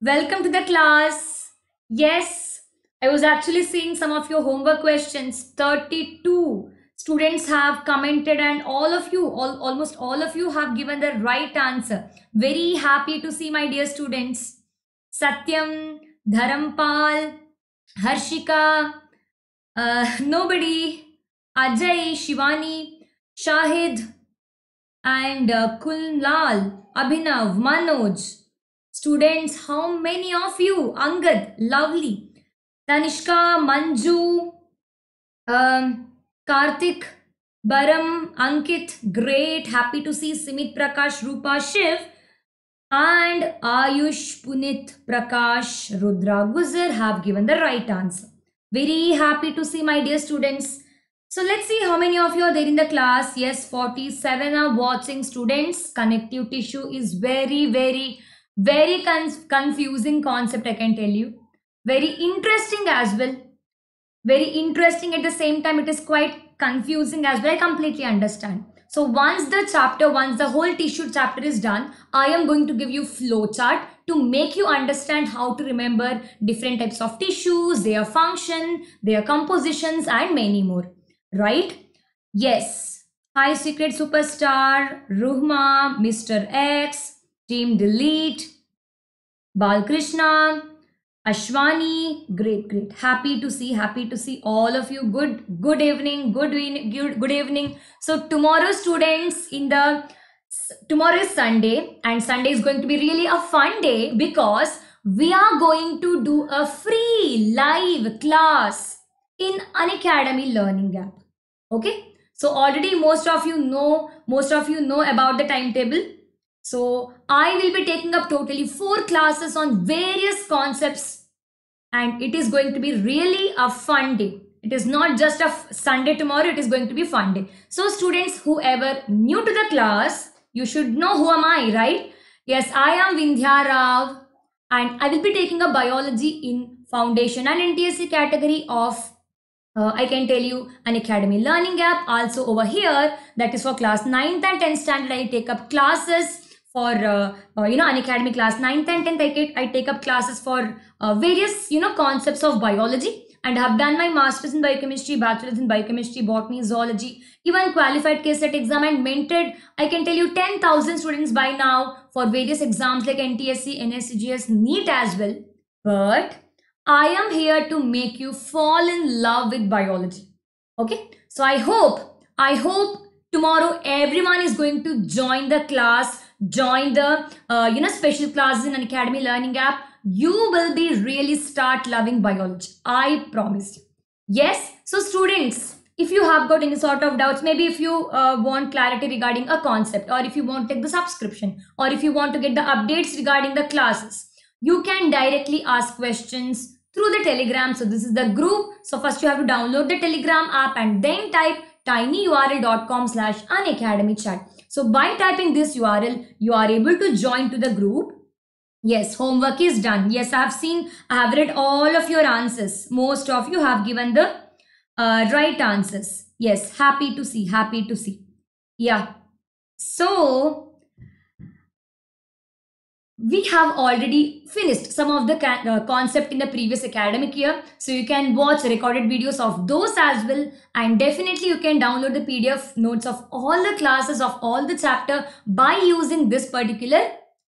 Welcome to the class. Yes, I was actually seeing some of your homework questions. 32 students have commented and all of you, all, almost all of you have given the right answer. Very happy to see my dear students. Satyam, Dharampal, Harshika, uh, Nobody, Ajay, Shivani, Shahid and uh, Kulnal, Abhinav, Manoj. Students, how many of you? Angad, lovely. Tanishka, Manju, um, Karthik, Baram, Ankit, great. Happy to see Simit Prakash, Rupa, Shiv. And Ayush, Punit, Prakash, Rudra, Guzar have given the right answer. Very happy to see my dear students. So let's see how many of you are there in the class. Yes, 47 are watching students. Connective tissue is very, very very con- confusing concept, I can tell you. Very interesting as well. Very interesting at the same time, it is quite confusing as well. I completely understand. So once the chapter, once the whole tissue chapter is done, I am going to give you flowchart to make you understand how to remember different types of tissues, their function, their compositions and many more. Right? Yes. High Secret Superstar, Ruhma, Mr. X, Team Delete, Balkrishna, Ashwani, great, great. Happy to see, happy to see all of you. Good, good evening, good, good, good evening. So tomorrow, students, in the tomorrow is Sunday, and Sunday is going to be really a fun day because we are going to do a free live class in an academy learning app. Okay. So already most of you know, most of you know about the timetable so I will be taking up totally four classes on various concepts and it is going to be really a fun day. It is not just a Sunday tomorrow, it is going to be fun day. So students, whoever new to the class, you should know who am I, right? Yes, I am Vindhya Rav and I will be taking a biology in foundation and NTSC category of uh, I can tell you an academy learning app also over here that is for class 9th and 10th standard I take up classes for uh, uh, you know an academy class 9th and 10th I, get, I take up classes for uh, various you know concepts of biology and have done my master's in biochemistry bachelor's in biochemistry botany zoology even qualified case exam and mentored i can tell you 10000 students by now for various exams like ntsc nscgs neat as well but i am here to make you fall in love with biology okay so i hope i hope tomorrow everyone is going to join the class join the uh, you know special classes in an academy learning app you will be really start loving biology i promise you yes so students if you have got any sort of doubts maybe if you uh, want clarity regarding a concept or if you want to take the subscription or if you want to get the updates regarding the classes you can directly ask questions through the telegram so this is the group so first you have to download the telegram app and then type tinyurl.com slash unacademy chat so by typing this URL, you are able to join to the group. Yes, homework is done. Yes, I have seen, I have read all of your answers. Most of you have given the uh, right answers. Yes, happy to see, happy to see. Yeah. So we have already finished some of the uh, concept in the previous academic year so you can watch recorded videos of those as well and definitely you can download the pdf notes of all the classes of all the chapter by using this particular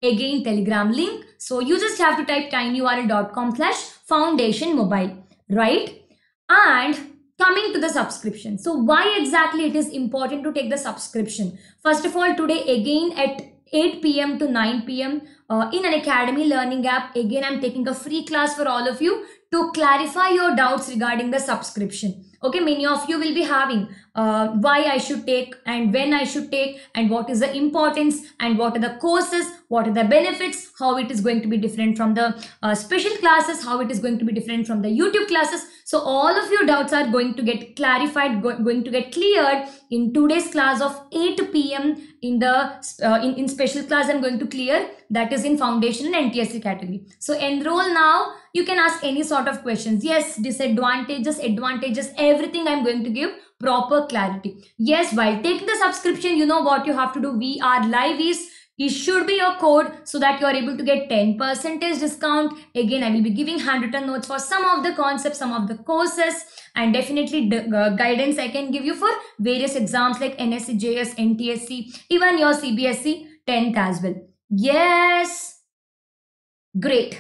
again telegram link so you just have to type tinyurl.com slash foundation mobile right and coming to the subscription so why exactly it is important to take the subscription first of all today again at 8 p.m. to 9 p.m. Uh, in an Academy Learning app. Again, I'm taking a free class for all of you to clarify your doubts regarding the subscription okay many of you will be having uh, why i should take and when i should take and what is the importance and what are the courses what are the benefits how it is going to be different from the uh, special classes how it is going to be different from the youtube classes so all of your doubts are going to get clarified go going to get cleared in today's class of 8 p.m in the uh, in, in special class i'm going to clear that is in foundation and ntsc category so enroll now you can ask any sort of questions yes disadvantages advantages everything i'm going to give proper clarity yes while taking the subscription you know what you have to do we are live is should be your code so that you are able to get 10 percent discount again i will be giving handwritten notes for some of the concepts some of the courses and definitely uh, guidance i can give you for various exams like nsc js ntsc even your cbsc 10th as well yes great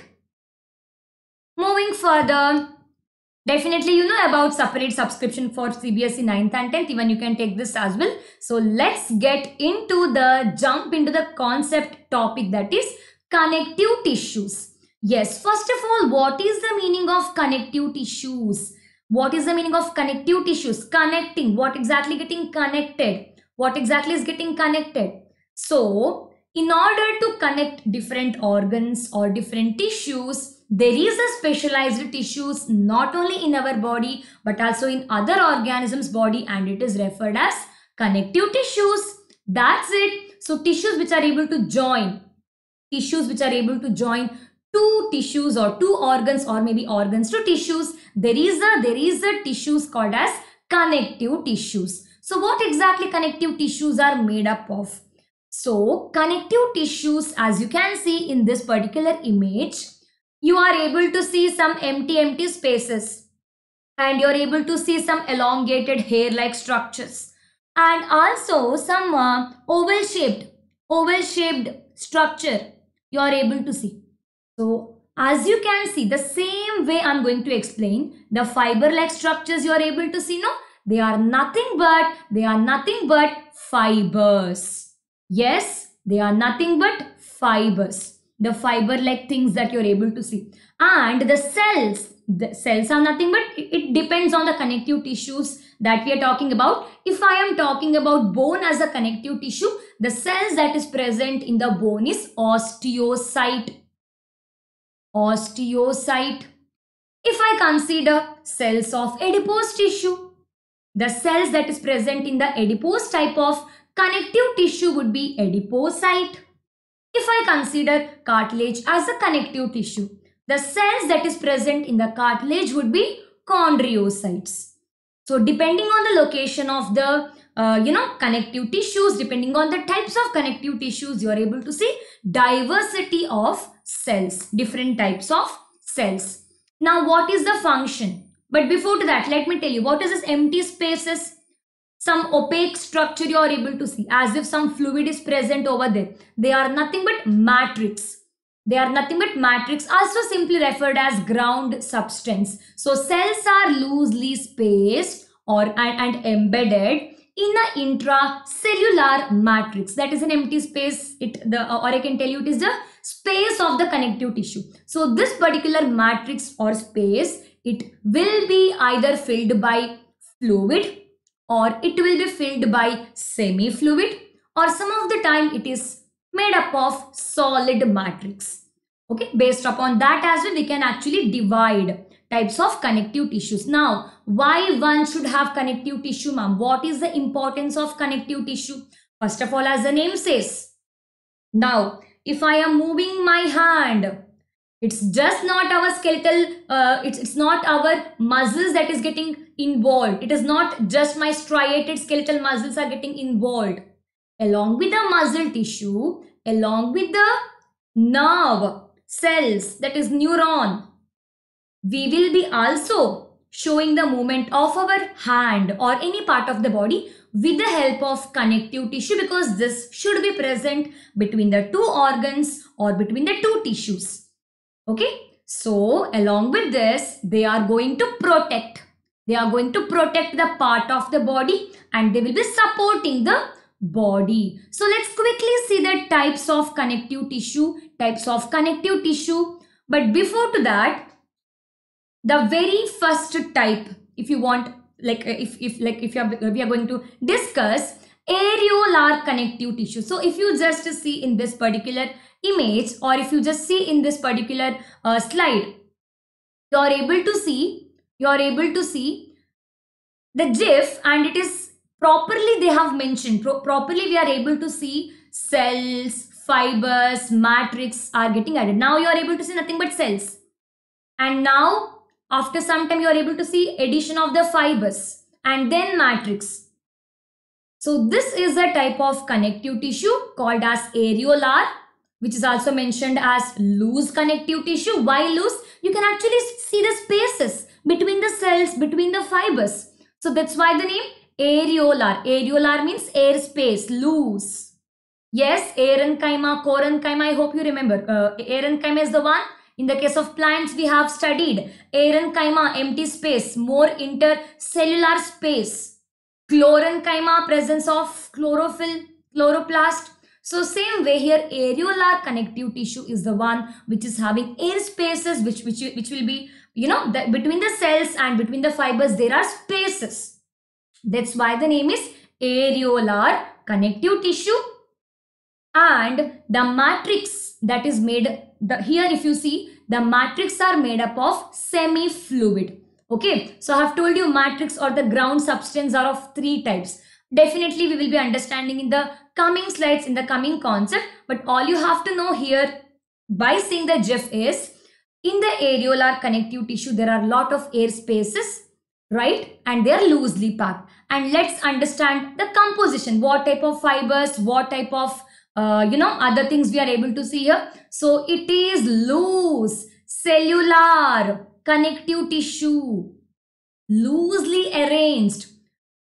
Moving further, definitely you know about separate subscription for CBSE 9th and 10th. Even you can take this as well. So let's get into the jump into the concept topic that is connective tissues. Yes, first of all, what is the meaning of connective tissues? What is the meaning of connective tissues? Connecting. What exactly getting connected? What exactly is getting connected? So, in order to connect different organs or different tissues, there is a specialized tissues not only in our body but also in other organisms body and it is referred as connective tissues. That's it. So tissues which are able to join, tissues which are able to join two tissues or two organs or maybe organs to tissues. There is a, there is a tissues called as connective tissues. So what exactly connective tissues are made up of? So connective tissues as you can see in this particular image you are able to see some empty, empty spaces and you're able to see some elongated hair-like structures and also some uh, oval-shaped, oval-shaped structure you are able to see. So as you can see, the same way I'm going to explain, the fiber-like structures you are able to see, no? They are nothing but, they are nothing but fibers. Yes, they are nothing but fibers the fiber like things that you're able to see and the cells the cells are nothing but it depends on the connective tissues that we are talking about if i am talking about bone as a connective tissue the cells that is present in the bone is osteocyte osteocyte if i consider cells of adipose tissue the cells that is present in the adipose type of connective tissue would be adipocyte if I consider cartilage as a connective tissue, the cells that is present in the cartilage would be chondriocytes. So depending on the location of the uh, you know connective tissues, depending on the types of connective tissues, you are able to see diversity of cells, different types of cells. Now what is the function? But before to that, let me tell you what is this empty spaces? some opaque structure you are able to see as if some fluid is present over there they are nothing but matrix they are nothing but matrix also simply referred as ground substance so cells are loosely spaced or and, and embedded in an intracellular matrix that is an empty space it the or i can tell you it is the space of the connective tissue so this particular matrix or space it will be either filled by fluid or it will be filled by semi-fluid or some of the time it is made up of solid matrix. Okay, based upon that as well, we can actually divide types of connective tissues. Now, why one should have connective tissue, ma'am? What is the importance of connective tissue? First of all, as the name says. Now, if I am moving my hand, it's just not our skeletal uh, it's, it's not our muscles that is getting involved it is not just my striated skeletal muscles are getting involved along with the muscle tissue along with the nerve cells that is neuron we will be also showing the movement of our hand or any part of the body with the help of connective tissue because this should be present between the two organs or between the two tissues Okay. So along with this, they are going to protect. They are going to protect the part of the body and they will be supporting the body. So let's quickly see the types of connective tissue, types of connective tissue. But before to that, the very first type, if you want, like uh, if, if like if you are, we are going to discuss areolar connective tissue. So if you just see in this particular image or if you just see in this particular uh, slide, you are able to see, you are able to see the GIF and it is properly they have mentioned, pro properly we are able to see cells, fibers, matrix are getting added. Now you are able to see nothing but cells. And now after some time you are able to see addition of the fibers and then matrix. So this is a type of connective tissue called as areolar which is also mentioned as loose connective tissue. Why loose? You can actually see the spaces between the cells, between the fibers. So that's why the name areolar. Areolar means air space, loose. Yes, arenchyma, corenchyma, I hope you remember. Uh, arenchyma is the one. In the case of plants, we have studied arenchyma, empty space, more intercellular space. Chlorenchyma, presence of chlorophyll, chloroplast, so same way here areolar connective tissue is the one which is having air spaces which, which, which will be you know the, between the cells and between the fibers there are spaces. That's why the name is areolar connective tissue and the matrix that is made the, here if you see the matrix are made up of semi-fluid okay so i have told you matrix or the ground substance are of three types definitely we will be understanding in the coming slides in the coming concept. But all you have to know here by seeing the GIF is in the areolar connective tissue, there are a lot of air spaces, right? And they are loosely packed. And let's understand the composition, what type of fibers, what type of, uh, you know, other things we are able to see here. So it is loose, cellular, connective tissue, loosely arranged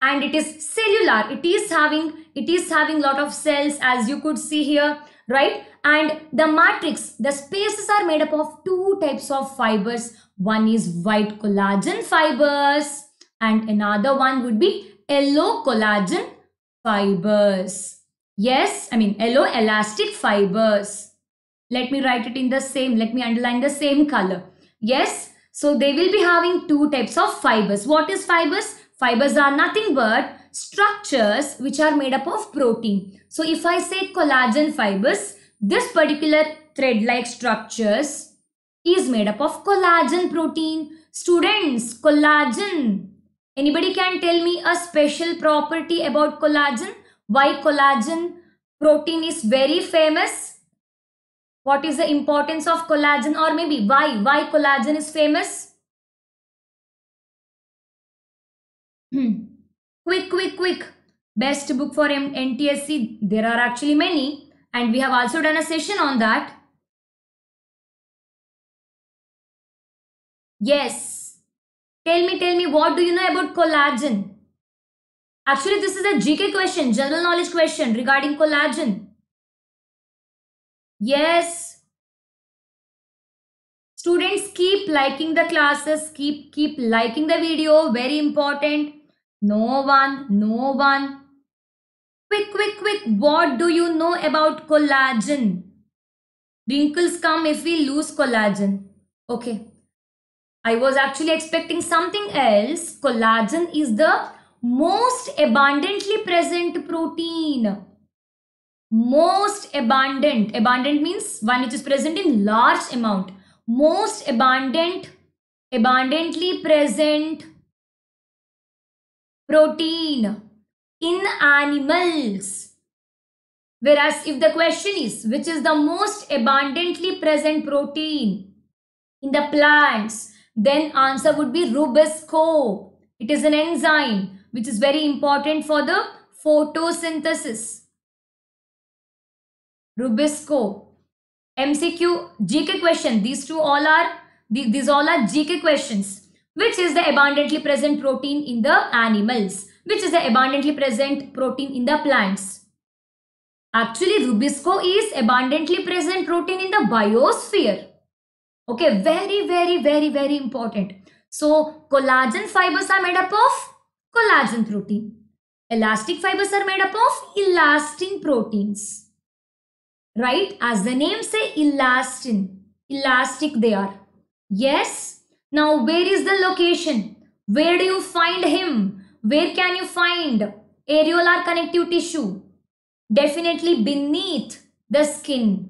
and it is cellular it is having it is having lot of cells as you could see here right and the matrix the spaces are made up of two types of fibers one is white collagen fibers and another one would be yellow collagen fibers yes i mean yellow elastic fibers let me write it in the same let me underline the same color yes so they will be having two types of fibers what is fibers Fibers are nothing but structures which are made up of protein. So if I say collagen fibers, this particular thread-like structures is made up of collagen protein. Students, collagen. Anybody can tell me a special property about collagen? Why collagen protein is very famous? What is the importance of collagen or maybe why? Why collagen is famous? Hmm. Quick, quick, quick. Best book for NTSC. There are actually many, and we have also done a session on that. Yes. Tell me, tell me, what do you know about collagen? Actually, this is a GK question, general knowledge question regarding collagen. Yes. Students keep liking the classes, keep keep liking the video, very important. No one, no one. Quick, quick, quick, what do you know about collagen? Wrinkles come if we lose collagen. Okay. I was actually expecting something else. Collagen is the most abundantly present protein. Most abundant. Abundant means one which is present in large amount. Most abundant, abundantly present protein in animals. Whereas if the question is which is the most abundantly present protein in the plants, then answer would be rubisco. It is an enzyme which is very important for the photosynthesis. Rubisco. MCQ, GK question. These two all are, these all are GK questions which is the abundantly present protein in the animals, which is the abundantly present protein in the plants. Actually, Rubisco is abundantly present protein in the biosphere. Okay, very, very, very, very important. So, collagen fibers are made up of collagen protein. Elastic fibers are made up of elastin proteins. Right? As the name say, elastin. Elastic they are. Yes, now, where is the location? Where do you find him? Where can you find areolar connective tissue? Definitely beneath the skin.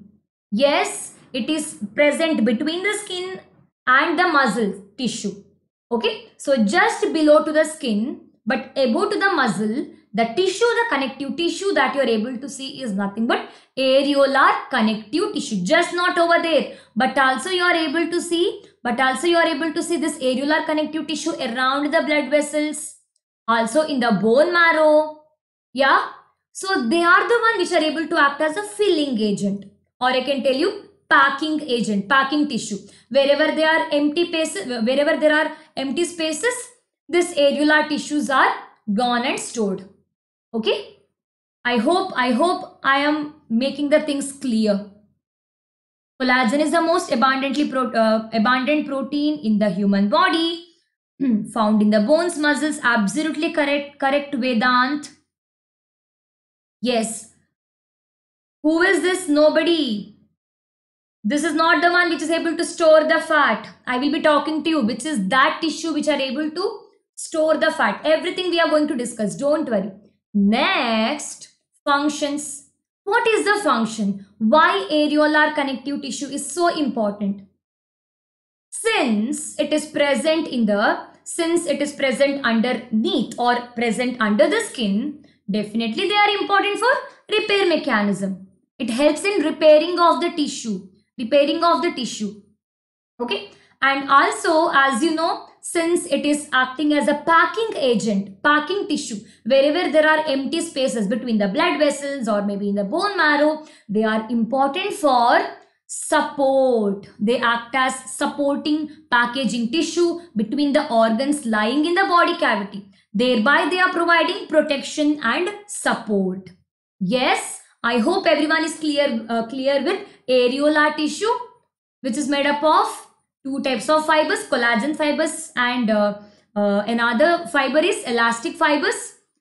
Yes, it is present between the skin and the muscle tissue. Okay, so just below to the skin but above to the muscle, the tissue, the connective tissue that you are able to see is nothing but areolar connective tissue. Just not over there, but also you are able to see but also you are able to see this areolar connective tissue around the blood vessels, also in the bone marrow. Yeah. So they are the one which are able to act as a filling agent or I can tell you packing agent, packing tissue. Wherever there are empty spaces, wherever there are empty spaces, this areolar tissues are gone and stored. Okay. I hope, I hope I am making the things clear. Collagen is the most abundantly pro uh, abundant protein in the human body, found in the bones, muscles. Absolutely correct, correct Vedant. Yes. Who is this? Nobody. This is not the one which is able to store the fat. I will be talking to you, which is that tissue which are able to store the fat. Everything we are going to discuss. Don't worry. Next, functions what is the function? Why areolar connective tissue is so important? Since it is present in the, since it is present underneath or present under the skin, definitely they are important for repair mechanism. It helps in repairing of the tissue, repairing of the tissue. Okay. And also, as you know, since it is acting as a packing agent, packing tissue. Wherever there are empty spaces between the blood vessels or maybe in the bone marrow, they are important for support. They act as supporting packaging tissue between the organs lying in the body cavity. Thereby, they are providing protection and support. Yes, I hope everyone is clear, uh, clear with areola tissue, which is made up of two types of fibers collagen fibers and uh, uh, another fiber is elastic fibers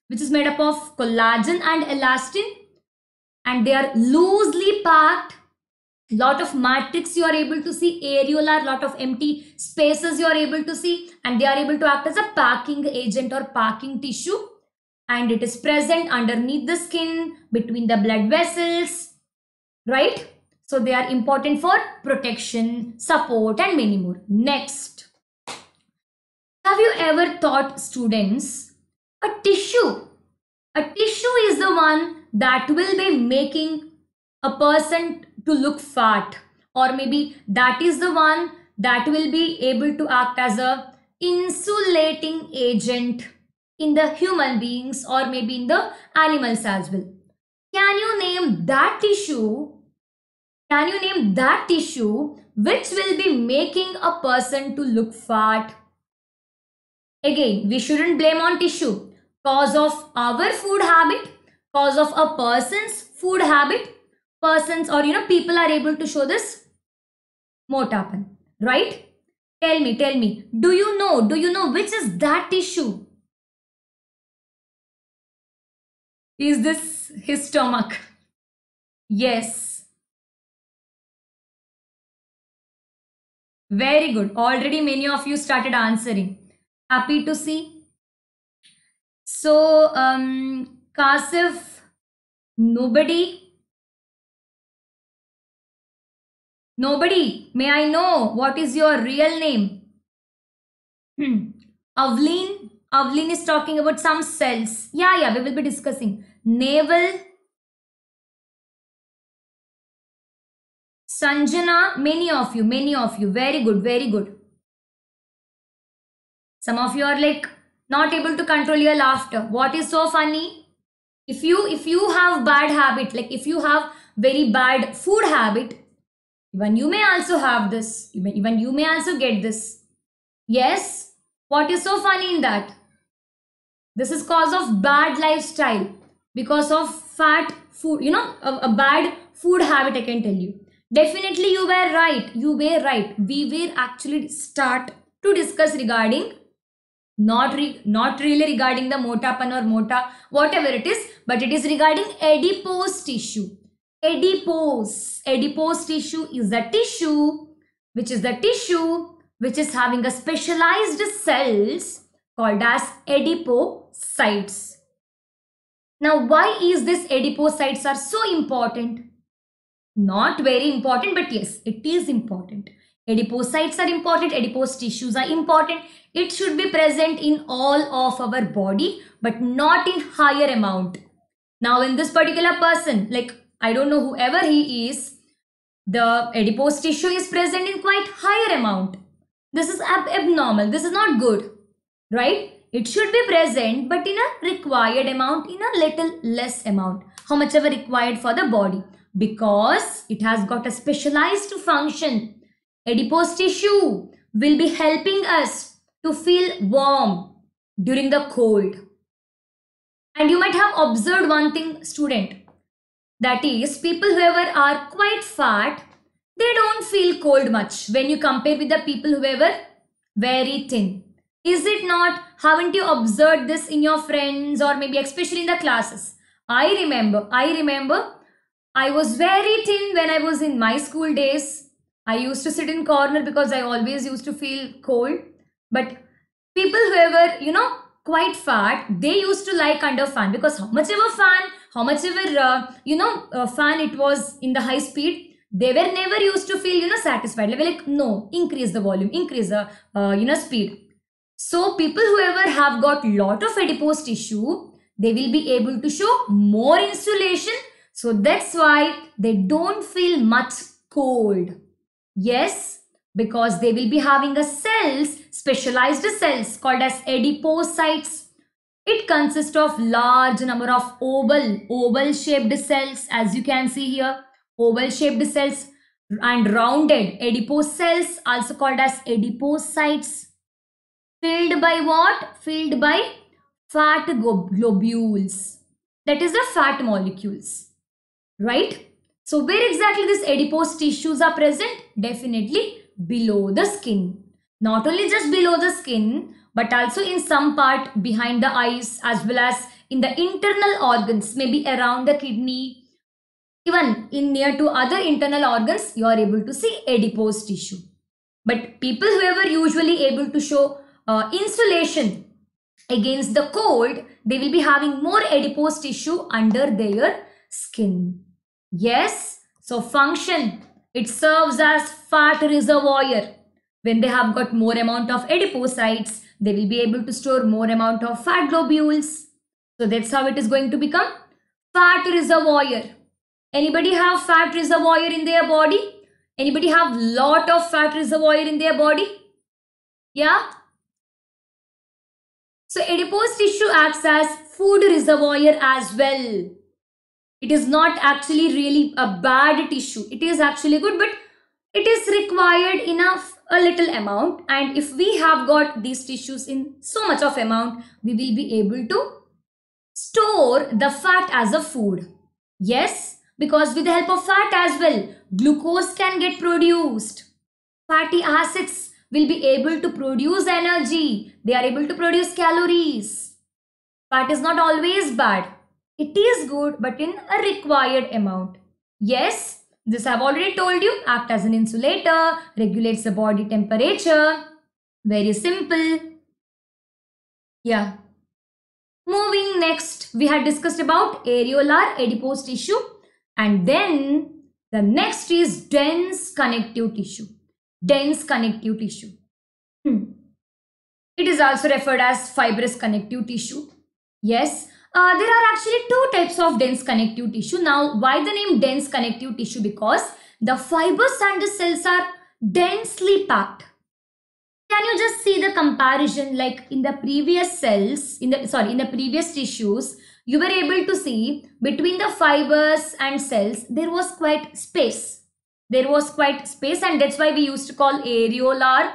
which is made up of collagen and elastin and they are loosely packed lot of matrix you are able to see areolar lot of empty spaces you are able to see and they are able to act as a packing agent or packing tissue and it is present underneath the skin between the blood vessels right so they are important for protection, support and many more. Next, have you ever thought students, a tissue, a tissue is the one that will be making a person to look fat or maybe that is the one that will be able to act as a insulating agent in the human beings or maybe in the animals as well. Can you name that tissue can you name that tissue which will be making a person to look fat? Again, we shouldn't blame on tissue. Cause of our food habit, cause of a person's food habit, persons or you know people are able to show this motapan, right? Tell me, tell me, do you know, do you know which is that tissue? Is this his stomach? Yes, Very good. Already many of you started answering. Happy to see. So, um, Kasif, nobody. Nobody. May I know what is your real name? Hmm. Avleen. Avleen is talking about some cells. Yeah, yeah, we will be discussing. Naval Sanjana, many of you, many of you. Very good, very good. Some of you are like not able to control your laughter. What is so funny? If you if you have bad habit, like if you have very bad food habit, even you may also have this. Even, even you may also get this. Yes. What is so funny in that? This is cause of bad lifestyle because of fat food, you know, a, a bad food habit, I can tell you. Definitely you were right. You were right. We will actually start to discuss regarding not re not really regarding the motapan or mota whatever it is but it is regarding adipose tissue adipose adipose tissue is a tissue which is the tissue which is having a specialized cells called as adipocytes now why is this adipocytes are so important not very important but yes it is important adipocytes are important adipose tissues are important it should be present in all of our body but not in higher amount now in this particular person like i don't know whoever he is the adipose tissue is present in quite higher amount this is ab abnormal this is not good right it should be present but in a required amount in a little less amount how much ever required for the body because it has got a specialized function. Adipose tissue will be helping us to feel warm during the cold. And you might have observed one thing, student. That is, people whoever are quite fat, they don't feel cold much when you compare with the people whoever very thin. Is it not? Haven't you observed this in your friends or maybe especially in the classes? I remember, I remember I was very thin when I was in my school days. I used to sit in corner because I always used to feel cold. But people who were, you know, quite fat, they used to like of fan because how much ever fan, how much ever, uh, you know, uh, fan it was in the high speed, they were never used to feel, you know, satisfied. They were like, no, increase the volume, increase the, uh, you know, speed. So people whoever have got lot of adipose tissue, they will be able to show more insulation so that's why they don't feel much cold. Yes, because they will be having a cells, specialized cells called as adipocytes. It consists of large number of oval, oval shaped cells as you can see here, oval shaped cells and rounded adipose cells also called as adipocytes filled by what? Filled by fat globules that is the fat molecules right? So where exactly these adipose tissues are present? Definitely below the skin. Not only just below the skin, but also in some part behind the eyes as well as in the internal organs, maybe around the kidney, even in near to other internal organs, you are able to see adipose tissue. But people who are usually able to show uh, insulation against the cold, they will be having more adipose tissue under their skin. Yes, so function, it serves as fat reservoir. When they have got more amount of adipocytes, they will be able to store more amount of fat globules. So that's how it is going to become fat reservoir. Anybody have fat reservoir in their body? Anybody have lot of fat reservoir in their body? Yeah? So adipose tissue acts as food reservoir as well it is not actually really a bad tissue it is actually good but it is required enough a little amount and if we have got these tissues in so much of amount we will be able to store the fat as a food yes because with the help of fat as well glucose can get produced fatty acids will be able to produce energy they are able to produce calories fat is not always bad it is good, but in a required amount. Yes, this I've already told you, act as an insulator, regulates the body temperature. Very simple. Yeah. Moving next, we had discussed about areolar adipose tissue and then the next is dense connective tissue. Dense connective tissue. Hmm. It is also referred as fibrous connective tissue. Yes, uh, there are actually two types of dense connective tissue. Now, why the name dense connective tissue? Because the fibers and the cells are densely packed. Can you just see the comparison like in the previous cells, in the sorry, in the previous tissues, you were able to see between the fibers and cells, there was quite space. There was quite space and that's why we used to call areolar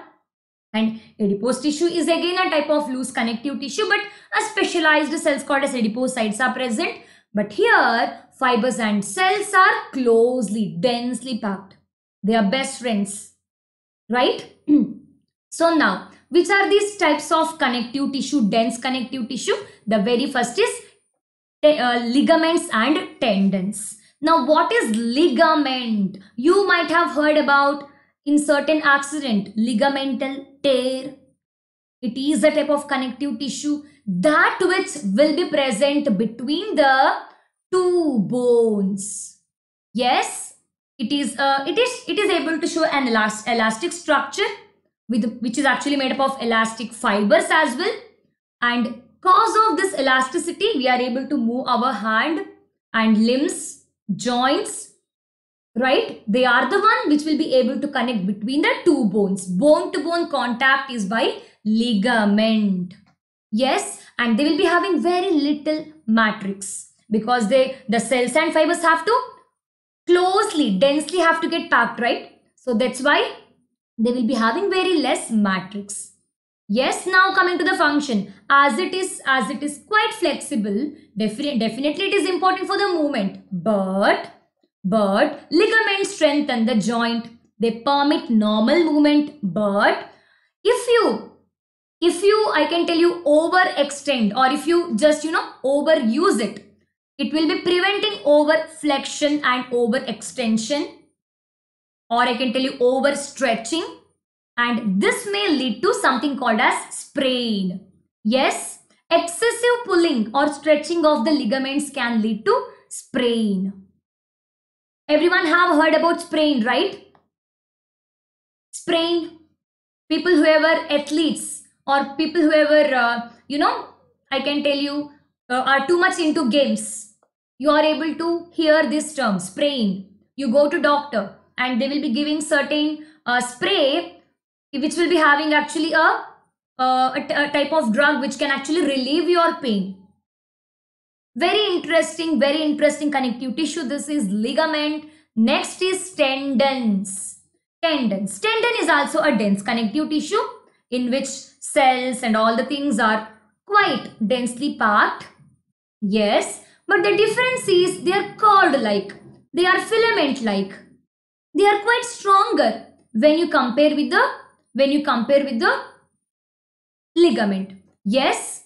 and adipose tissue is again a type of loose connective tissue, but a specialized cells called as adipocytes are present. But here, fibers and cells are closely, densely packed. They are best friends, right? so now, which are these types of connective tissue, dense connective tissue? The very first is uh, ligaments and tendons. Now, what is ligament? You might have heard about in certain accident, ligamental tear. It is a type of connective tissue that which will be present between the two bones. Yes, it is, uh, it is, it is able to show an elast elastic structure with, which is actually made up of elastic fibers as well. And cause of this elasticity, we are able to move our hand and limbs, joints, right? They are the one which will be able to connect between the two bones. Bone to bone contact is by ligament. Yes, and they will be having very little matrix because they the cells and fibers have to closely, densely have to get packed, right? So that's why they will be having very less matrix. Yes, now coming to the function, as it is, as it is quite flexible, Definitely, definitely it is important for the movement, but but ligaments strengthen the joint. They permit normal movement, but if you if you i can tell you overextend or if you just you know overuse it it will be preventing overflexion and overextension or i can tell you overstretching and this may lead to something called as sprain yes excessive pulling or stretching of the ligaments can lead to sprain Everyone have heard about sprain, right? Sprain. People who were athletes or people who were, uh, you know, I can tell you, uh, are too much into games. You are able to hear this term, sprain. You go to doctor and they will be giving certain uh, spray which will be having actually a, uh, a, a type of drug which can actually relieve your pain very interesting, very interesting connective tissue. This is ligament. Next is tendons. Tendons. Tendon is also a dense connective tissue in which cells and all the things are quite densely packed. Yes, but the difference is they are called like. They are filament like. They are quite stronger when you compare with the when you compare with the ligament. Yes,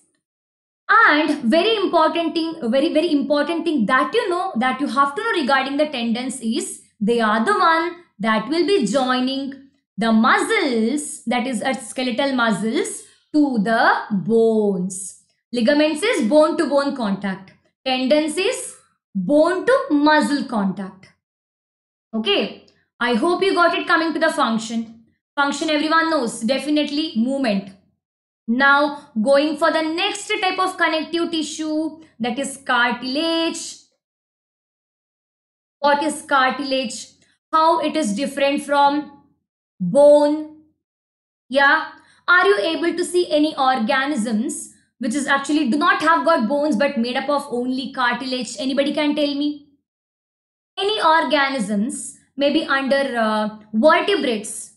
and very important thing very very important thing that you know that you have to know regarding the tendons is they are the one that will be joining the muscles that is uh, skeletal muscles to the bones ligaments is bone to bone contact tendons is bone to muscle contact okay i hope you got it coming to the function function everyone knows definitely movement now going for the next type of connective tissue that is cartilage. What is cartilage? How it is different from bone? Yeah. Are you able to see any organisms which is actually do not have got bones but made up of only cartilage? Anybody can tell me? Any organisms may be under uh, vertebrates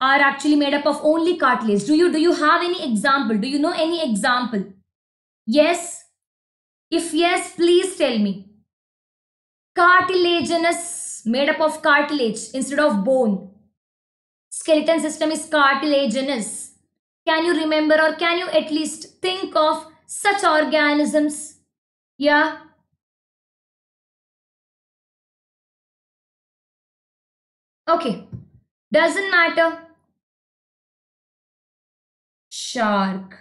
are actually made up of only cartilage. Do you do you have any example? Do you know any example? Yes. If yes, please tell me. Cartilaginous made up of cartilage instead of bone. Skeleton system is cartilaginous. Can you remember or can you at least think of such organisms? Yeah. Okay. Doesn't matter shark.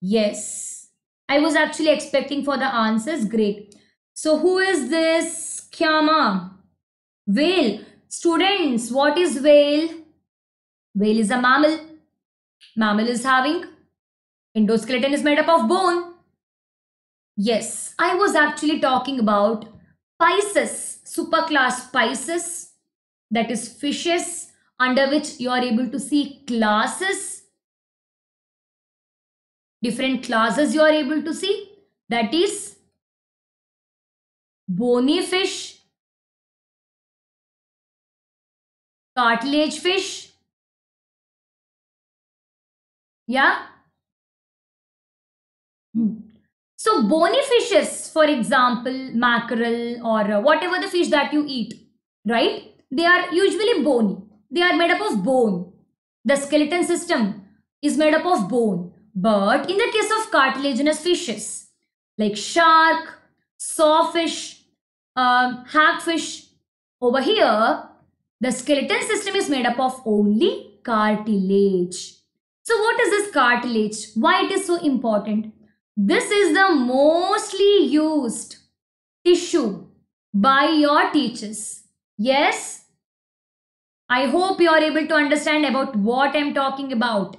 Yes. I was actually expecting for the answers. Great. So who is this Kyama? Whale. Students, what is whale? Whale is a mammal. Mammal is having endoskeleton is made up of bone. Yes, I was actually talking about Pisces, Super class Pisces, that is fishes under which you are able to see classes different classes you are able to see that is bony fish, cartilage fish, yeah. Hmm. So bony fishes, for example, mackerel or uh, whatever the fish that you eat, right? They are usually bony. They are made up of bone. The skeleton system is made up of bone. But in the case of cartilaginous fishes like shark, sawfish, um, hagfish, over here, the skeleton system is made up of only cartilage. So what is this cartilage? Why it is so important? This is the mostly used tissue by your teachers. Yes? I hope you are able to understand about what I'm talking about.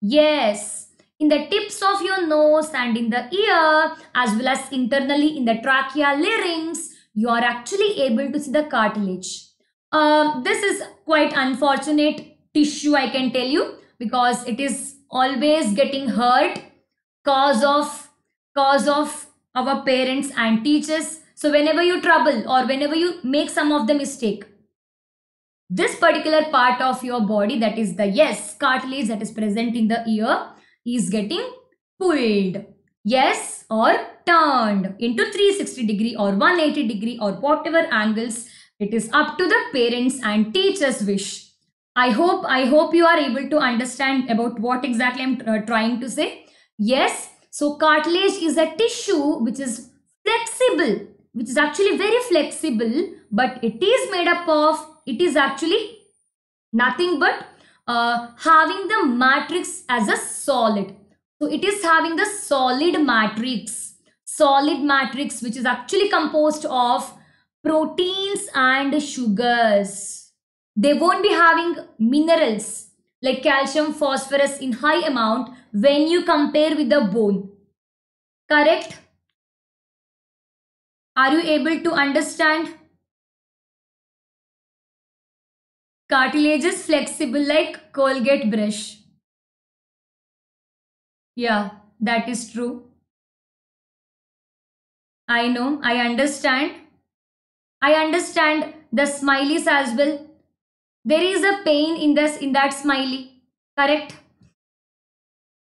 Yes in the tips of your nose and in the ear as well as internally in the trachea larynx, you are actually able to see the cartilage. Uh, this is quite unfortunate tissue I can tell you because it is always getting hurt cause of cause of our parents and teachers. So whenever you trouble or whenever you make some of the mistake, this particular part of your body that is the yes cartilage that is present in the ear is getting pulled. Yes or turned into 360 degree or 180 degree or whatever angles. It is up to the parents and teachers wish. I hope, I hope you are able to understand about what exactly I'm uh, trying to say. Yes. So cartilage is a tissue which is flexible, which is actually very flexible, but it is made up of, it is actually nothing but uh, having the matrix as a solid. So it is having the solid matrix, solid matrix, which is actually composed of proteins and sugars. They won't be having minerals like calcium, phosphorus in high amount when you compare with the bone. Correct? Are you able to understand? Cartilage is flexible like Colgate brush. Yeah, that is true. I know, I understand. I understand the smileys as well. There is a pain in this in that smiley, correct?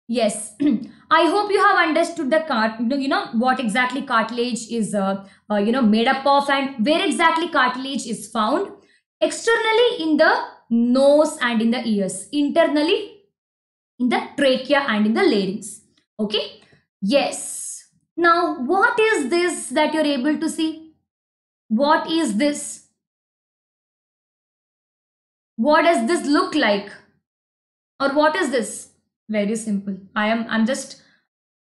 Yes. I hope you have understood the cart, you know, what exactly cartilage is, uh, uh, you know, made up of and where exactly cartilage is found. Externally in the nose and in the ears. Internally in the trachea and in the larynx. Okay. Yes. Now what is this that you're able to see? What is this? What does this look like? Or what is this? Very simple. I am I'm just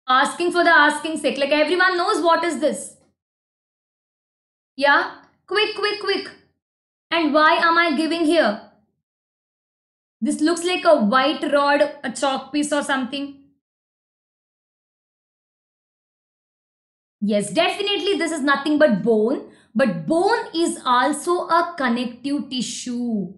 asking for the asking sake. Like everyone knows what is this? Yeah? Quick, quick, quick. And why am I giving here? This looks like a white rod, a chalk piece or something. Yes, definitely this is nothing but bone. But bone is also a connective tissue.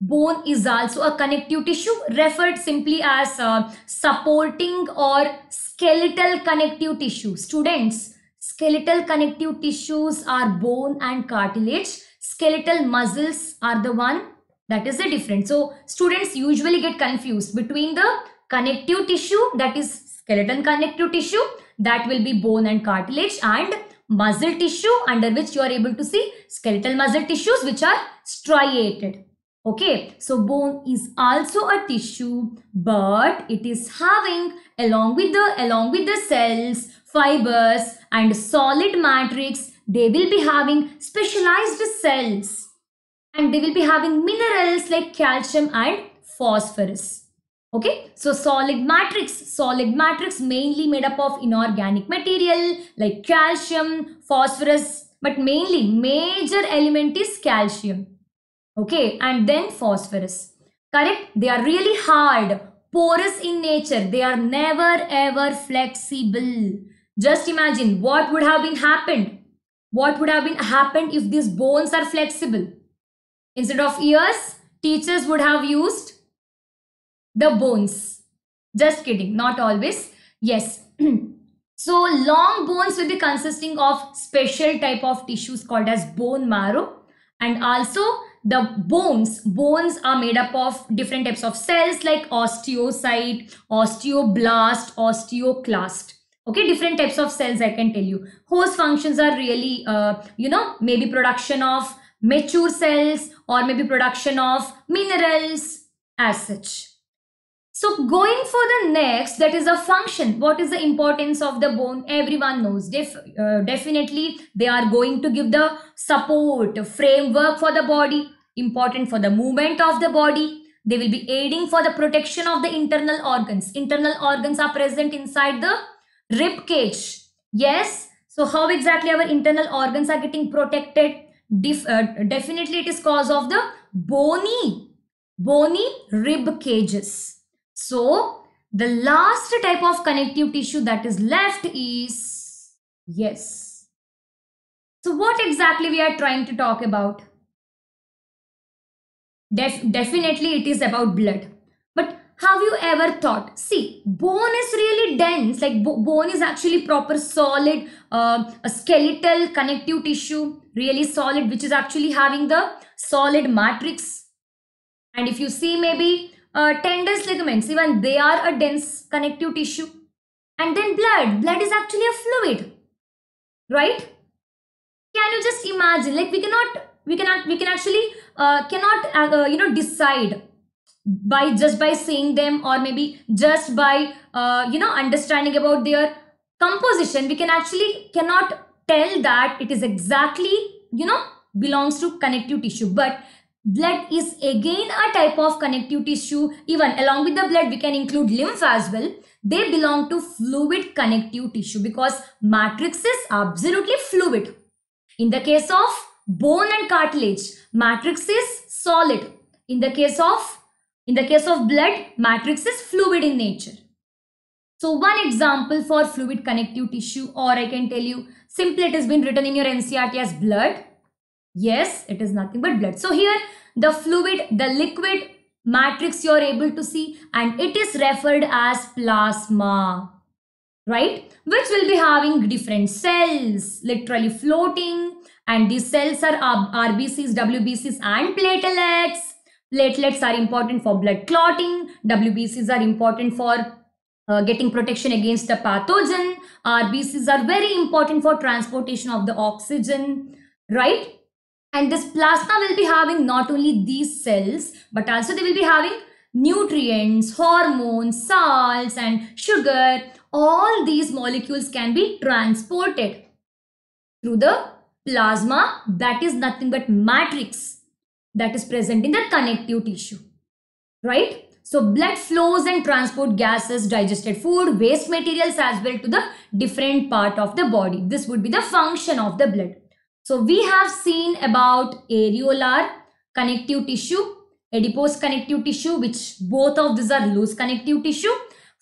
Bone is also a connective tissue referred simply as uh, supporting or skeletal connective tissue. Students, skeletal connective tissues are bone and cartilage skeletal muscles are the one that is the difference. So students usually get confused between the connective tissue that is skeletal connective tissue that will be bone and cartilage and muscle tissue under which you are able to see skeletal muscle tissues which are striated. Okay, so bone is also a tissue but it is having along with the along with the cells, fibers and solid matrix they will be having specialized cells and they will be having minerals like calcium and phosphorus. Okay, so solid matrix, solid matrix mainly made up of inorganic material like calcium, phosphorus, but mainly major element is calcium. Okay, and then phosphorus. Correct? They are really hard, porous in nature. They are never ever flexible. Just imagine what would have been happened what would have been happened if these bones are flexible? Instead of ears, teachers would have used the bones. Just kidding, not always. Yes. so long bones will be consisting of special type of tissues called as bone marrow and also the bones bones are made up of different types of cells like osteocyte osteoblast osteoclast okay different types of cells i can tell you host functions are really uh, you know maybe production of mature cells or maybe production of minerals as such so going for the next that is a function what is the importance of the bone everyone knows Def, uh, definitely they are going to give the support framework for the body important for the movement of the body they will be aiding for the protection of the internal organs internal organs are present inside the Rib cage. Yes. So how exactly our internal organs are getting protected? Def uh, definitely it is cause of the bony, bony rib cages. So the last type of connective tissue that is left is, yes. So what exactly we are trying to talk about? Def definitely it is about blood have you ever thought? See, bone is really dense. Like bo bone is actually proper solid, uh, a skeletal connective tissue, really solid, which is actually having the solid matrix. And if you see maybe uh, tendons, ligaments, even they are a dense connective tissue. And then blood. Blood is actually a fluid, right? Can you just imagine? Like we cannot, we cannot, we can actually uh, cannot uh, uh, you know decide by just by seeing them or maybe just by uh, you know understanding about their composition we can actually cannot tell that it is exactly you know belongs to connective tissue but blood is again a type of connective tissue even along with the blood we can include lymph as well they belong to fluid connective tissue because matrix is absolutely fluid in the case of bone and cartilage matrix is solid in the case of in the case of blood, matrix is fluid in nature. So one example for fluid connective tissue or I can tell you simply it has been written in your NCRT as blood. Yes, it is nothing but blood. So here the fluid, the liquid matrix you are able to see and it is referred as plasma right which will be having different cells literally floating and these cells are RBCs, WBCs and platelets Platelets are important for blood clotting. WBCs are important for uh, getting protection against the pathogen. RBCs are very important for transportation of the oxygen, right? And this plasma will be having not only these cells, but also they will be having nutrients, hormones, salts, and sugar. All these molecules can be transported through the plasma that is nothing but matrix that is present in the connective tissue, right? So blood flows and transport gases, digested food, waste materials as well to the different part of the body. This would be the function of the blood. So we have seen about areolar connective tissue, adipose connective tissue, which both of these are loose connective tissue.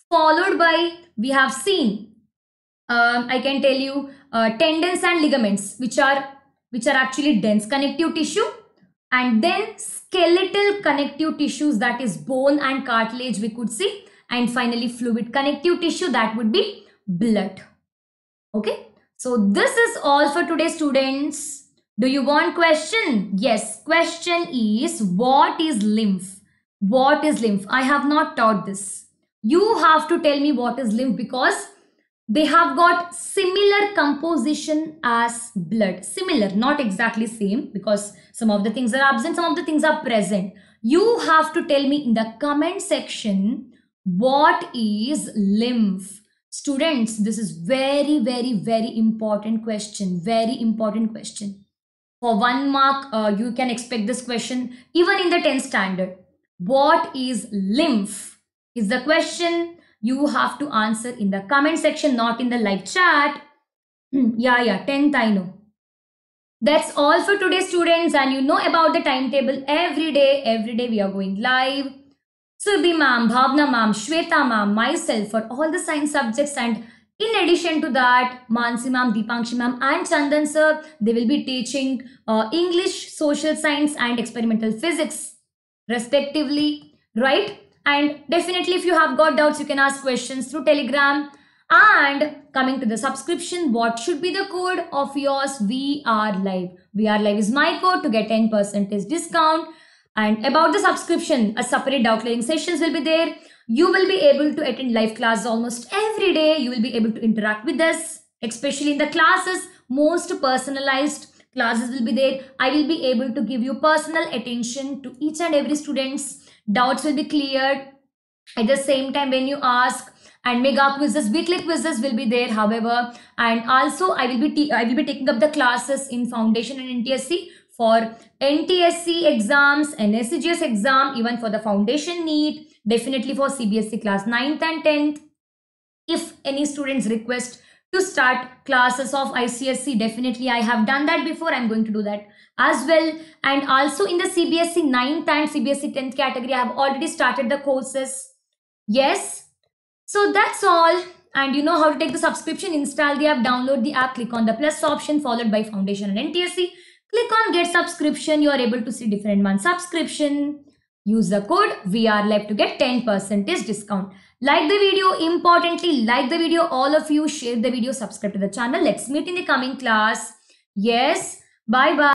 Followed by, we have seen, um, I can tell you, uh, tendons and ligaments, which are which are actually dense connective tissue and then skeletal connective tissues that is bone and cartilage we could see and finally fluid connective tissue that would be blood okay so this is all for today students do you want question yes question is what is lymph what is lymph i have not taught this you have to tell me what is lymph because they have got similar composition as blood similar not exactly same because some of the things are absent some of the things are present you have to tell me in the comment section what is lymph students this is very very very important question very important question for one mark uh, you can expect this question even in the 10th standard what is lymph is the question you have to answer in the comment section, not in the live chat. Hmm, yeah, yeah, 10th, I know. That's all for today, students. And you know about the timetable every day. Every day we are going live. Surbi ma'am, Bhavna ma'am, Shweta ma'am, myself for all the science subjects. And in addition to that, Mansi ma'am, Deepakshi ma'am and Chandan sir, they will be teaching uh, English, social science and experimental physics respectively, right? And definitely if you have got doubts, you can ask questions through Telegram. And coming to the subscription, what should be the code of yours VR Live? VR Live is my code to get 10 percent discount. And about the subscription, a separate clearing sessions will be there. You will be able to attend live classes almost every day. You will be able to interact with us, especially in the classes. Most personalized classes will be there. I will be able to give you personal attention to each and every students doubts will be cleared at the same time when you ask and mega quizzes weekly quizzes will be there however and also i will be I will be taking up the classes in foundation and ntsc for ntsc exams nscgs exam even for the foundation need definitely for cbsc class 9th and 10th if any students request to start classes of ICSC. Definitely, I have done that before. I'm going to do that as well. And also in the CBSC 9th and CBSC 10th category, I have already started the courses. Yes. So that's all. And you know how to take the subscription, install the app, download the app, click on the plus option followed by foundation and NTSC. Click on get subscription. You are able to see different month subscription. Use the code VR Live to get 10% discount. Like the video, importantly, like the video, all of you, share the video, subscribe to the channel. Let's meet in the coming class. Yes, bye bye.